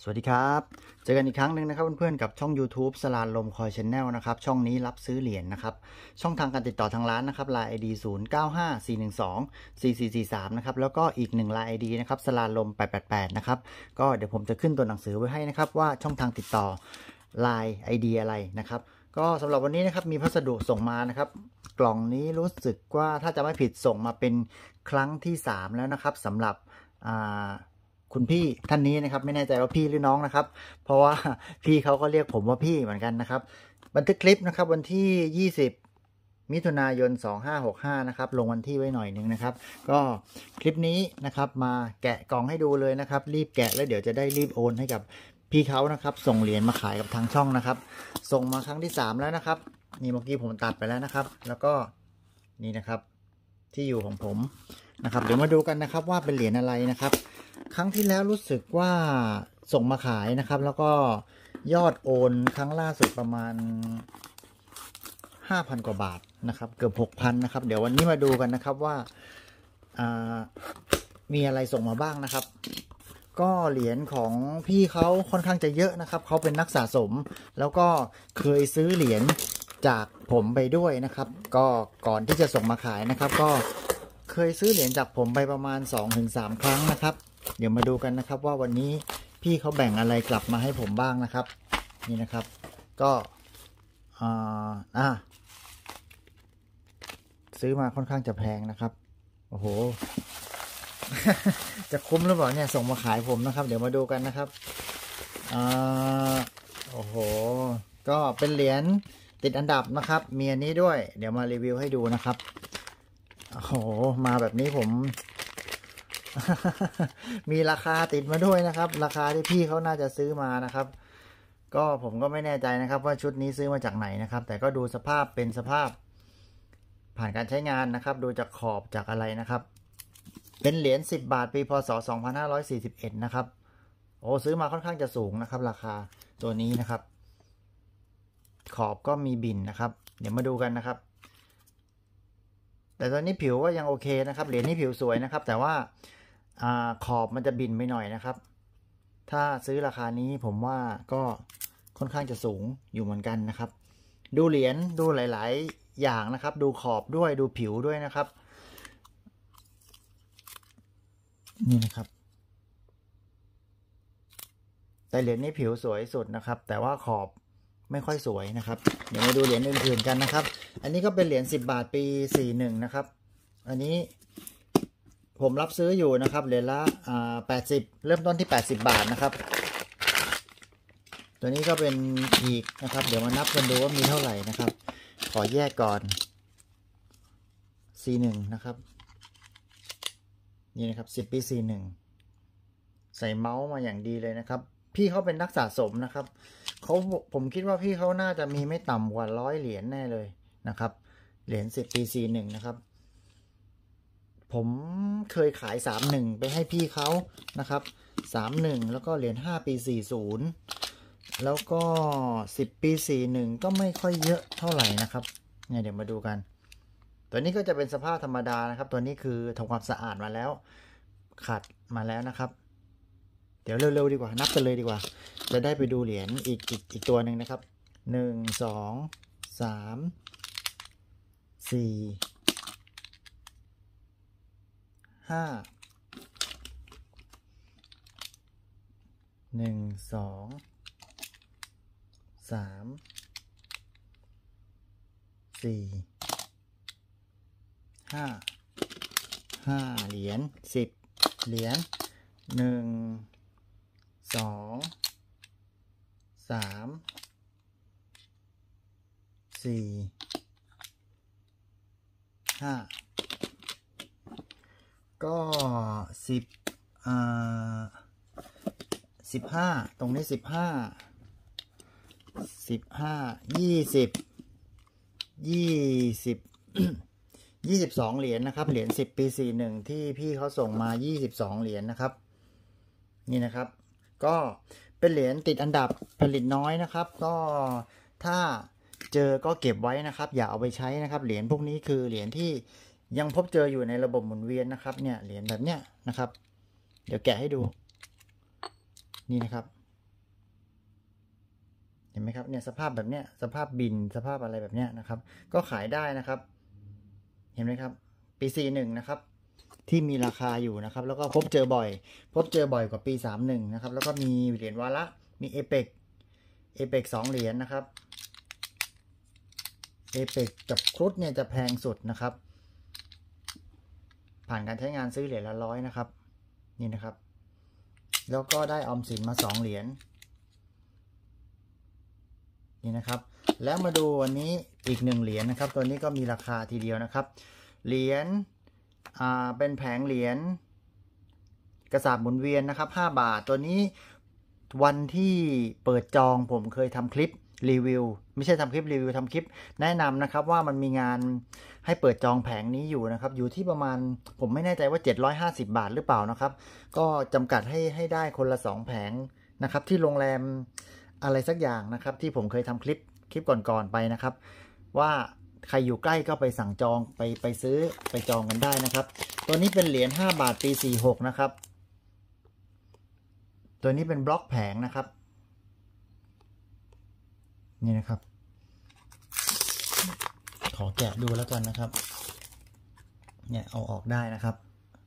สวัสดีครับ เจอกันอีกครั้งหนึ่งนะครับเพื่อนๆกับช่อง YouTube สลานลมคอยชแนลนะครับช่องนี้รับซื้อเหรียญนนะครับช่องทางการติดต่อทางร้านนะครับลายไอดีศูนย์เก้าห้าสี่หนึ่งสองสี่สี่สี่สามนะครับแล้วก็อีกหนึ่งลายไอดีนะครับสลานลมแปดแปดแปดนะครับก็เดี๋ยวผมจะขึ้นตัวหนังสือไว้ให้นะครับว่าช่องทางติดต่อลายไอดีอะไรนะครับก็สำหรับวันนี้นะครับมีพัสดุส่งมานะครับกล่องนี้รู้สึกว่าถ้าจะไม่ผิดส่งมาเป็นครั้งที่สามแล้วนะครับสำหรับอ่าคุณพี่ท่านนี้นะครับไม่แน่ใจว่าพี่หรือน้องนะครับ เพราะว่าพี่เขาก็เรียกผมว่าพี่เหมือนกันนะครับ บันทึกคลิปนะครับ วันที่ 20 มิถุนายน 2565 นะครับ ลงวันที่ไว้หน่อยนึงนะครับ ก็คลิปนี้นะครับ มาแกะกล่องให้ดูเลยนะครับ รีบแกะแล้วเดี๋ยวจะได้รีบโอนให้กับพี่เขานะครับ ส่งเหรียญมาขายกับทางช่องนะครับ ส่งมาครั้งที่3แล้วนะครับนี่เมื่อกี้ผมตัดไปแล้วนะครับ แล้วก็นี่นะครับ ที่อยู่ของผมนะครับเดี๋ยวมาดูกันนะครับว่าเป็นเหรียญอะไรนะครับ ครั้งที่แล้วรู้สึกว่าส่งมาขายนะครับ แล้วก็ยอดโอนครั้งล่าสุดประมาณ 5,000กว่าบาทนะครับเกือบ6,000 นะครับ เดี๋ยววันนี้มาดูกันนะครับว่ามีอะไรส่งมาบ้างนะครับ ก็เหรียญของพี่เขาค่อนข้างจะเยอะนะครับ เขาเป็นนักสะสม แล้วก็เคยซื้อเหรียญจากผมไปด้วยนะครับ ก็ก่อนที่จะส่งมาขายนะครับก็เคยซื้อเหรียญจากผมไปประมาณ 2-3 ครั้งนะครับ เดี๋ยวมาดูกันนะครับ ว่าวันนี้พี่เขาแบ่งอะไรกลับมาให้ผมบ้างนะครับ นี่นะครับ ก็อ่าซื้อมาค่อนข้างจะแพงนะครับ โอ้โห จะคุ้มหรือเปล่าเนี่ยส่งมาขายผมนะครับ เดี๋ยวมาดูกันนะครับอโอ้โห ก็เป็นเหรียญติดอันดับนะครับ มีอันนี้ด้วยเดี๋ยวมารีวิวให้ดูนะครับโอ้โหมาแบบนี้ผม มีราคาติดมาด้วยนะครับ ราคาที่พี่เขาน่าจะซื้อมานะครับ ก็ผมก็ไม่แน่ใจนะครับ ว่าชุดนี้ซื้อมาจากไหนนะครับ แต่ก็ดูสภาพเป็นสภาพ ผ่านการใช้งานนะครับดูจากขอบจากอะไรนะครับ เป็นเหรียญ10บาทปีพศ2541นะครับ โอ้ ซื้อมาค่อนข้างจะสูงนะครับราคาตัวนี้นะครับ ขอบก็มีบินนะครับ เดี๋ยวมาดูกันนะครับแต่ตอนนี้ผิวก็ยังโอเคนะครับเหรียญนี้ผิวสวยนะครับ แต่ว่าอขอบมันจะบินไปหน่อยนะครับ ถ้าซื้อราคานี้ผมว่าก็ค่อนข้างจะสูงอยู่เหมือนกันนะครับ ดูเหรียญดูหลาย ๆอย่างนะครับ ดูขอบด้วยดูผิวด้วยนะครับนี่นะครับ แต่เหรียญนี้ผิวสวยสุดนะครับ แต่ว่าขอบไม่ค่อยสวยนะครับ เดี๋ยวมาดูเหรียญอื่นๆกันนะครับอันนี้ก็เป็นเหรียญสิบบาทปีสี่หนึ่งนะครับ อันนี้ผมรับซื้ออยู่นะครับ เหรียญละแปดสิบเริ่มต้นที่แปดสิบบาทนะครับ ตัวนี้ก็เป็นอีกนะครับ เดี๋ยวมานับกันดูว่ามีเท่าไหร่นะครับ ขอแยกก่อนสี่หนึ่งนะครับ นี่นะครับสิบปีสี่หนึ่ง ใส่เมาส์มาอย่างดีเลยนะครับ พี่เขาเป็นนักสะสมนะครับเขาผมคิดว่าพี่เขาน่าจะมีไม่ต่ำกว่าร้อยเหรียญแน่เลยนะครับเหรียญสิบปีีหนึ่งนะครับ ผมเคยขายสามหนึ่งไปให้พี่เขานะครับสามหนึ่งแล้วก็เหรียญห้าปีสี่ศูนย์แล้วก็สิบปีสีหนึ่งก็ไม่ค่อยเยอะเท่าไหร่นะครับเนี่ยเดี๋ยวมาดูกัน ตัวนี้ก็จะเป็นสภาพธรรมดานะครับ ตัวนี้คือทำความสะอาดมาแล้ว ขัดมาแล้วนะครับ เดี๋ยวเร็วๆดีกว่านับกันเลยดีกว่า จะได้ไปดูเหรียญอีกอีกอีกตัวหนึ่งนะครับหนึ่งสองสามสี่ห้าหนึ่งสองสามสี่ห้าห้าเหรียญสิบเหรียญหนึ่งสองสามสี่้าก็สิบอ่าสิบห้าตรงนี้สิบห้าสิบห้ายี่สิบยี่สิบยี่สิบสองเหรียญนะครับ เหรียญสิบปีสี่หนึ่งที่พี่เขาส่งมายี่สิบสองเหรียญนะครับ นี่นะครับ ก็เป็นเหรียญติดอันดับผลิตน้อยนะครับ ก็ถ้าเจอก็เก็บไว้นะครับ อย่าเอาไปใช้นะครับ เหรียญพวกนี้คือเหรียญที่ยังพบเจออยู่ในระบบหมุนเวียนนะครับเนี่ยเหรียญแบบเนี้ยนะครับ เดี๋ยวแกะให้ดูนี่นะครับ เห็นไหมครับ เนี่ยสภาพแบบเนี้ยสภาพบินสภาพอะไรแบบเนี้ยนะครับ ก็ขายได้นะครับ เห็นไหมครับปีสี่หนึ่งนะครับ ที่มีราคาอยู่นะครับ แล้วก็พบเจอบ่อย พบเจอบ่อยกว่าปีสามหนึ่งนะครับ แล้วก็มีเหรียญวาระมีเอเปกเอเปกสองเหรียญนะครับเอเปกกับครุฑเนี่ยจะแพงสุดนะครับ ผ่านการใช้งานซื้อเหรียญละร้อยนะครับนี่นะครับ แล้วก็ได้ออมสินมาสองเหรียญนี่นะครับแล้วมาดูวันนี้อีกหนึ่งเหรียญนะครับ ตัวนี้ก็มีราคาทีเดียวนะครับ เหรียญเป็นแผงเหรียญกระสาบหมุนเวียนนะครับ5บาทตัวนี้วันที่เปิดจองผมเคยทำคลิปรีวิว ไม่ใช่ทำคลิป รีวิวทำคลิปแนะนำนะครับว่ามันมีงานให้เปิดจองแผงนี้อยู่นะครับ อยู่ที่ประมาณผมไม่แน่ใจว่า 750 บาทหรือเปล่านะครับ ก็จำกัดให้ให้ได้คนละ2แผงนะครับที่โรงแรมอะไรสักอย่างนะครับ ที่ผมเคยทำคลิป คลิปก่อนๆไปนะครับ ว่าใครอยู่ใกล้ก็ไปสั่งจองไปไปซื้อไปจองกันได้นะครับ ตัวนี้เป็นเหรียญ5บาท ปี 46 นะครับ ตัวนี้เป็นบล็อกแผงนะครับนี่นะครับ ขอแกะดูแล้วกันนะครับ เนี่ยเอาออกได้นะครับ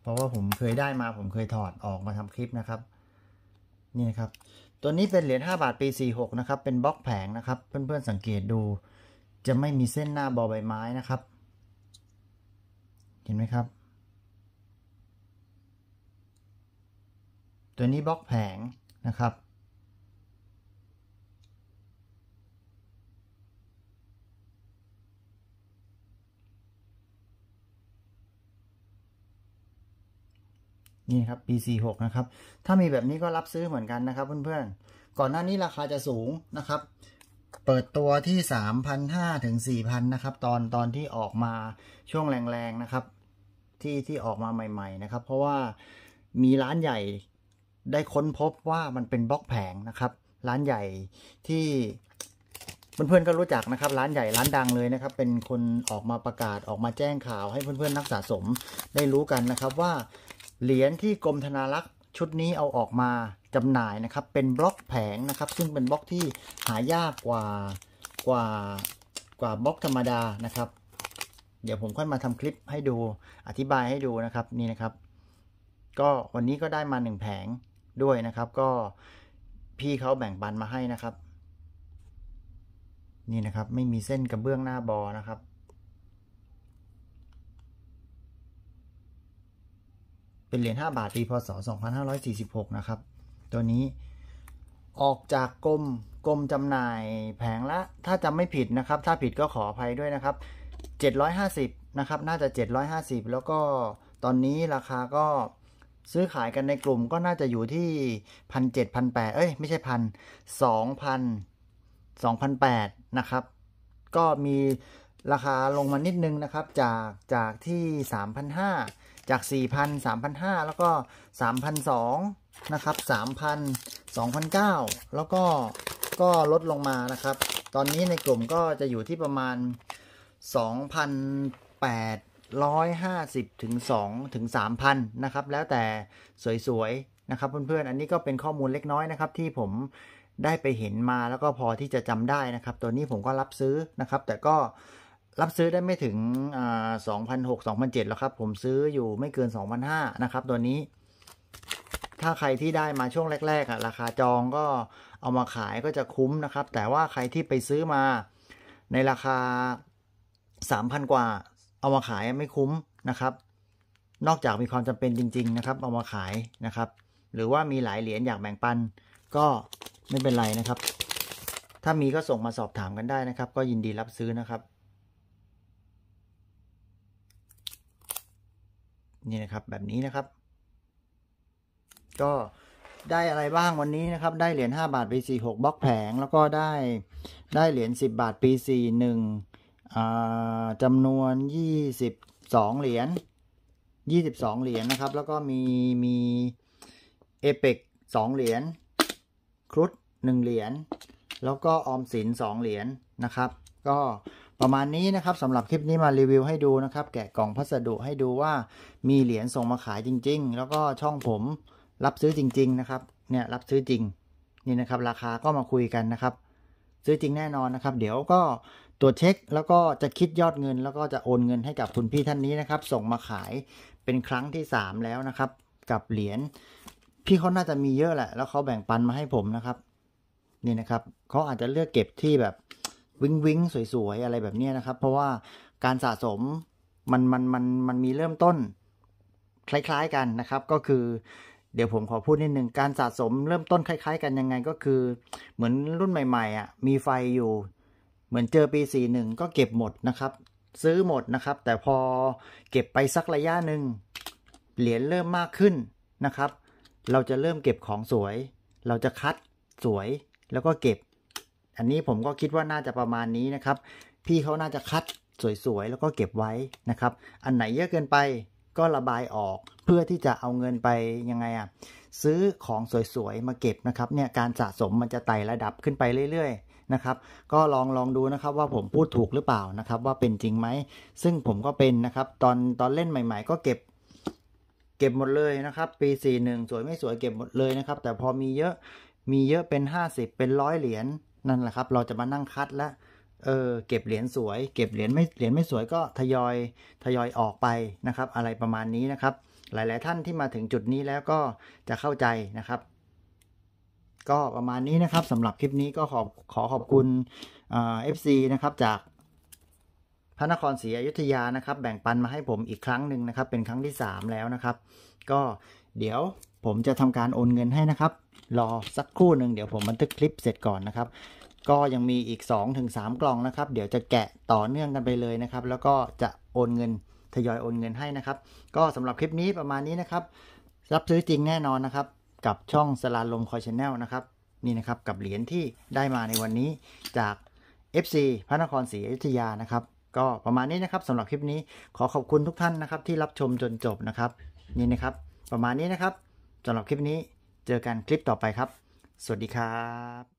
เพราะว่าผมเคยได้มา ผมเคยถอดออกมาทำคลิปนะครับ นี่นะครับ ตัวนี้เป็นเหรียญ5บาทปี46 นะครับ เป็นบล็อกแผงนะครับ เพื่อนๆสังเกตดู จะไม่มีเส้นหน้าบอใบไม้นะครับ เห็นไหมครับ ตัวนี้บล็อกแผงนะครับนี่ครับปี6นะครับ ถ้ามีแบบนี้ก็รับซื้อเหมือนกันนะครับเพื่อนๆ ก่อนหน้านี้ราคาจะสูงนะครับ เปิดตัวที่3,500ถึง4,000นะครับตอนตอนที่ออกมาช่วงแรงๆนะครับที่ที่ออกมาใหม่ๆนะครับเพราะว่ามีร้านใหญ่ได้ค้นพบว่ามันเป็นบล็อกแผงนะครับร้านใหญ่ที่เพื่อนๆก็รู้จักนะครับ ร้านใหญ่ร้านดังเลยนะครับเป็นคนออกมาประกาศออกมาแจ้งข่าวให้เพื่อนๆนักสะสมได้รู้กันนะครับว่าเหรียญที่กรมธนารักษ์ชุดนี้เอาออกมาจำหน่ายนะครับ เป็นบล็อกแผงนะครับ ซึ่งเป็นบล็อกที่หายากกว่ากว่ากว่าบล็อกธรรมดานะครับ เดี๋ยวผมค่อยมาทำคลิปให้ดูอธิบายให้ดูนะครับนี่นะครับ ก็วันนี้ก็ได้มาหนึ่งแผงด้วยนะครับก็พี่เขาแบ่งปันมาให้นะครับ นี่นะครับไม่มีเส้นกระเบื้องหน้าบอนะครับเป็นเหรียญ5บาทปีพศ2546 นะครับ ตัวนี้ ออกจากกรมกรมจำหน่ายแผงละ ถ้าจำไม่ผิดนะครับ ถ้าผิดก็ขออภัยด้วยนะครับ 750 นะครับ น่าจะ 750 แล้วก็ตอนนี้ราคาก็ซื้อขายกันในกลุ่มก็น่าจะอยู่ที่พันเจ็ดพันแปดเอ้ย ไม่ใช่พันสองพันสองพันแปดนะครับ ก็มีราคาลงมานิดนึงนะครับ จากจากที่สามพันห้าจาก 4,000 3,500 แล้วก็3,200 นะครับ 3,000 2,900แล้วก็ ก็ลดลงมานะครับ ตอนนี้ในกลุ่มก็จะอยู่ที่ประมาณ 2,850 ถึง 2 ถึง 3,000 นะครับ แล้วแต่สวย ๆ นะครับ เพื่อนๆ อันนี้ก็เป็นข้อมูลเล็กน้อยนะครับ ที่ผมได้ไปเห็นมา แล้วก็พอที่จะจำได้นะครับ ตัวนี้ผมก็รับซื้อนะครับ แต่ก็รับซื้อได้ไม่ถึงสองพันหกสองพันเจ็ดแล้วครับ ผมซื้ออยู่ไม่เกินสองพันห้านะครับ ตัวนี้ ถ้าใครที่ได้มาช่วงแรกๆอะราคาจองก็เอามาขายก็จะคุ้มนะครับ แต่ว่าใครที่ไปซื้อมาในราคาสามพันกว่า เอามาขายไม่คุ้มนะครับ นอกจากมีความจำเป็นจริง ๆ นะครับ เอามาขายนะครับ หรือว่ามีหลายเหรียญอยากแบ่งปัน ก็ไม่เป็นไรนะครับ ถ้ามีก็ส่งมาสอบถามกันได้นะครับ ก็ยินดีรับซื้อนะครับนี่นะครับแบบนี้นะครับ ก็ได้อะไรบ้างวันนี้นะครับได้เหรียญ5บาทป P4 6บล็อกแผงแล้วก็ได้ได้เหรียญ10 บาทปีีหนึ่งจำนวน 22 เหรียญ22เหรียญนะครับ แล้วก็มีมีเอเปกสองเหรียญครุฑหนึ่งเหรียญแล้วก็ออมสินสองเหรียญนะครับ ก็ประมาณนี้นะครับสำหรับคลิปนี้มารีวิวให้ดูนะครับ แกะกล่องพัสดุให้ดูว่า มีเหรียญส่งมาขายจริง ๆ แล้วก็ช่องผมรับซื้อจริง ๆนะครับ เนี่ยรับซื้อจริงนี่นะครับ ราคาก็มาคุยกันนะครับ ซื้อจริงแน่นอนนะครับ เดี๋ยวก็ตรวจเช็คแล้วก็จะคิดยอดเงิน แล้วก็จะโอนเงินให้กับคุณพี่ท่านนี้นะครับ ส่งมาขายเป็นครั้งที่ 3 แล้วนะครับ กับเหรียญพี่เขาน่าจะมีเยอะแหละแล้วเขาแบ่งปันมาให้ผมนะครับ นี่นะครับเขาอาจจะเลือกเก็บที่แบบวิงวิงสวยๆ อะไรแบบนี้นะครับ เพราะว่าการสะสมมันมันมันมันมีเริ่มต้น คล้ายๆ กันนะครับ ก็คือ เดี๋ยวผมขอพูดนิดหนึ่งการสะสมเริ่มต้นคล้ายๆกันยังไง ก็คือเหมือนรุ่นใหม่ๆอ่ะ มีไฟอยู่เหมือนเจอปีสี่หนึ่งก็เก็บหมดนะครับ ซื้อหมดนะครับ แต่พอเก็บไปสักระยะหนึ่งเหรียญเริ่มมากขึ้นนะครับ เราจะเริ่มเก็บของสวย เราจะคัดสวยแล้วก็เก็บอันนี้ผมก็คิดว่าน่าจะประมาณนี้นะครับ พี่เขาน่าจะคัดสวยๆ แล้วก็เก็บไว้นะครับ อันไหนเยอะเกินไปก็ระบายออกเพื่อที่จะเอาเงินไปยังไงอะซื้อของสวยๆ มาเก็บนะครับเนี่ยการสะสมมันจะไต่ระดับขึ้นไปเรื่อยๆนะครับ ก็ลองลองดูนะครับว่าผมพูดถูกหรือเปล่านะครับว่าเป็นจริงไหมซึ่งผมก็เป็นนะครับตอนตอนเล่นใหม่ ๆ ก็เก็บ เก็บหมดเลยนะครับปี41สวยไม่สวยเก็บหมดเลยนะครับแต่พอมีเยอะมีเยอะเป็น 50 เป็นร้อยเหรียญนั่นแหละครับเราจะมานั่งคัดและเออเก็บเหรียญสวย เก็บเหรียญไม่เหรียญไม่สวยก็ทยอยทยอยออกไปนะครับ อะไรประมาณนี้นะครับ หลาย ๆ ท่านที่มาถึงจุดนี้แล้วก็จะเข้าใจนะครับ ก็ประมาณนี้นะครับสำหรับคลิปนี้ก็ขอขอขอบคุณเอฟซีนะครับจากพระนครศรีอยุธยานะครับ แบ่งปันมาให้ผมอีกครั้งหนึ่งนะครับเป็นครั้งที่3แล้วนะครับ ก็เดี๋ยวผมจะทำการโอนเงินให้นะครับ รอสักครู่หนึ่งเดี๋ยวผมบันทึกคลิปเสร็จก่อนนะครับ ก็ยังมีอีก2-3กล่องนะครับ เดี๋ยวจะแกะต่อเนื่องกันไปเลยนะครับ แล้วก็จะโอนเงินทยอยโอนเงินให้นะครับ ก็สำหรับคลิปนี้ประมาณนี้นะครับ รับซื้อจริงแน่นอนนะครับ กับช่องสลาลมคอยชแนลนะครับ นี่นะครับกับเหรียญที่ได้มาในวันนี้จาก FC พระนครศรีอยุธยานะครับ ก็ประมาณนี้นะครับสำหรับคลิปนี้ ขอขอบคุณทุกท่านนะครับ ที่รับชมจนจบนะครับ นี่นะครับ ประมาณนี้นะครับสำหรับคลิปนี้เจอกันคลิปต่อไปครับ สวัสดีครับ